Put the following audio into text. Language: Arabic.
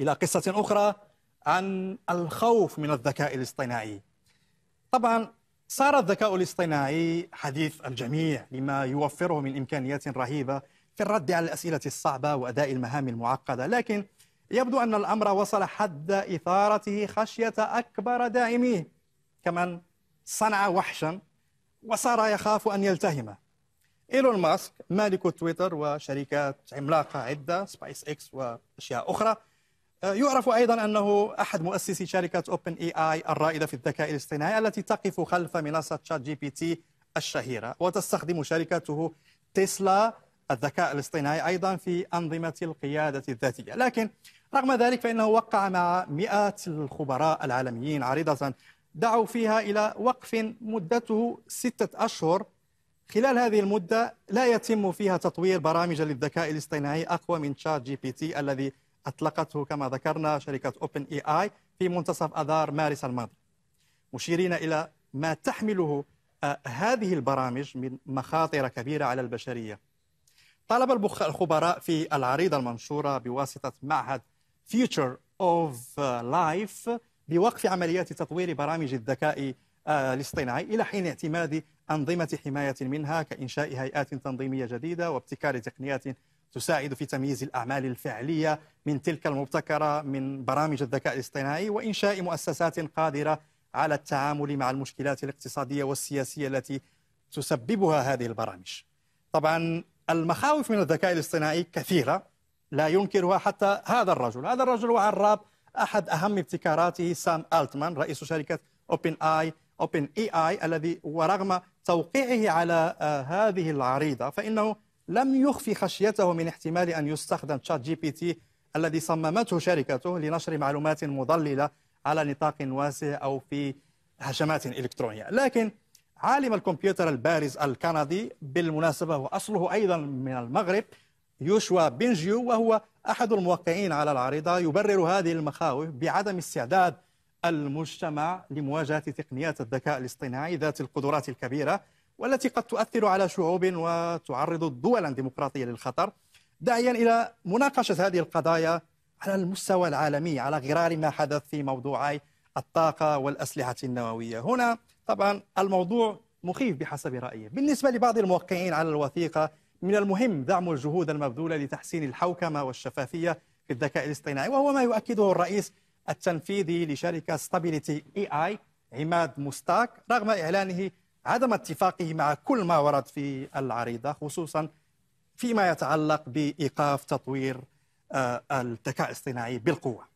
إلى قصة أخرى عن الخوف من الذكاء الاصطناعي طبعا صار الذكاء الاصطناعي حديث الجميع لما يوفره من إمكانيات رهيبة في الرد على الأسئلة الصعبة وأداء المهام المعقدة لكن يبدو أن الأمر وصل حد إثارته خشية أكبر داعميه كمن صنع وحشا وصار يخاف أن يلتهمه إيلون ماسك مالك تويتر وشركات عملاقة عدة سبايس إكس وأشياء أخرى يعرف ايضا انه احد مؤسسي شركه اوبن اي اي الرائده في الذكاء الاصطناعي التي تقف خلف منصه شات جي بي تي الشهيره وتستخدم شركته تسلا الذكاء الاصطناعي ايضا في انظمه القياده الذاتيه، لكن رغم ذلك فانه وقع مع مئات الخبراء العالميين عريضه دعوا فيها الى وقف مدته سته اشهر خلال هذه المده لا يتم فيها تطوير برامج للذكاء الاصطناعي اقوى من شات جي بي تي الذي أطلقته كما ذكرنا شركة أوبن إي آي في منتصف أذار مارس الماضي مشيرين إلى ما تحمله آه، هذه البرامج من مخاطر كبيرة على البشرية طلب الخبراء في العريضة المنشورة بواسطة معهد Future of Life بوقف عمليات تطوير برامج الذكاء آه، الاصطناعي إلى حين اعتماد أنظمة حماية منها كإنشاء هيئات تنظيمية جديدة وابتكار تقنيات تساعد في تمييز الأعمال الفعلية من تلك المبتكرة من برامج الذكاء الاصطناعي وإنشاء مؤسسات قادرة على التعامل مع المشكلات الاقتصادية والسياسية التي تسببها هذه البرامج طبعا المخاوف من الذكاء الاصطناعي كثيرة لا ينكرها حتى هذا الرجل هذا الرجل هو عراب أحد أهم ابتكاراته سام ألتمان رئيس شركة أوبن آي اوبن اي اي الذي ورغم توقيعه على آه، هذه العريضه فانه لم يخفي خشيته من احتمال ان يستخدم تشات جي بي تي الذي صممته شركته لنشر معلومات مضلله على نطاق واسع او في هجمات الكترونيه، لكن عالم الكمبيوتر البارز الكندي بالمناسبه واصله ايضا من المغرب يوشوا بنجيو وهو احد الموقعين على العريضه يبرر هذه المخاوف بعدم استعداد المجتمع لمواجهة تقنيات الذكاء الاصطناعي ذات القدرات الكبيرة والتي قد تؤثر على شعوب وتعرض دولا ديمقراطية للخطر داعيا إلى مناقشة هذه القضايا على المستوى العالمي على غرار ما حدث في موضوعي الطاقة والأسلحة النووية هنا طبعا الموضوع مخيف بحسب رأيي بالنسبة لبعض الموقعين على الوثيقة من المهم دعم الجهود المبذولة لتحسين الحوكمة والشفافية في الذكاء الاصطناعي وهو ما يؤكده الرئيس التنفيذي لشركة ستابيليتي اي اي عماد مستاك رغم إعلانه عدم اتفاقه مع كل ما ورد في العريضة خصوصا فيما يتعلق بإيقاف تطوير آه، الذكاء الاصطناعي بالقوة